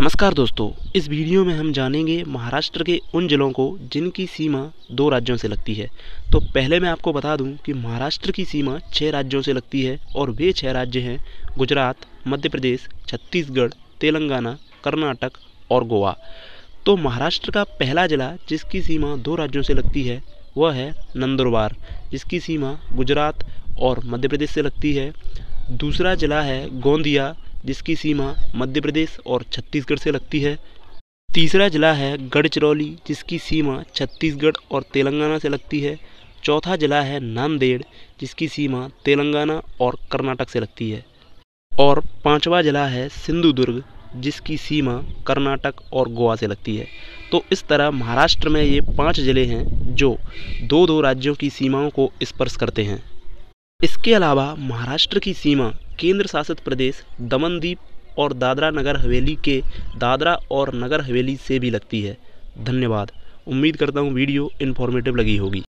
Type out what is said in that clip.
नमस्कार दोस्तों इस वीडियो में हम जानेंगे महाराष्ट्र के उन ज़िलों को जिनकी सीमा दो राज्यों से लगती है तो पहले मैं आपको बता दूं कि महाराष्ट्र की सीमा छः राज्यों से लगती है और वे छः राज्य हैं गुजरात मध्य प्रदेश छत्तीसगढ़ तेलंगाना कर्नाटक और गोवा तो महाराष्ट्र का पहला ज़िला जिसकी सीमा दो राज्यों से लगती है वह है नंदुरबार जिसकी सीमा गुजरात और मध्य प्रदेश से लगती है दूसरा ज़िला है गोंदिया जिसकी सीमा मध्य प्रदेश और छत्तीसगढ़ से लगती है तीसरा जिला है गढ़चिरौली जिसकी सीमा छत्तीसगढ़ और तेलंगाना से लगती है चौथा जिला है नांदेड़ जिसकी सीमा तेलंगाना और कर्नाटक से लगती है और पांचवा जिला है सिंधुदुर्ग जिसकी सीमा कर्नाटक और गोवा से लगती है तो इस तरह महाराष्ट्र में ये पांच जिले हैं जो दो दो राज्यों की सीमाओं को स्पर्श करते हैं इसके अलावा महाराष्ट्र की सीमा केंद्र शासित प्रदेश दमनदीप और दादरा नगर हवेली के दादरा और नगर हवेली से भी लगती है धन्यवाद उम्मीद करता हूँ वीडियो इन्फॉर्मेटिव लगी होगी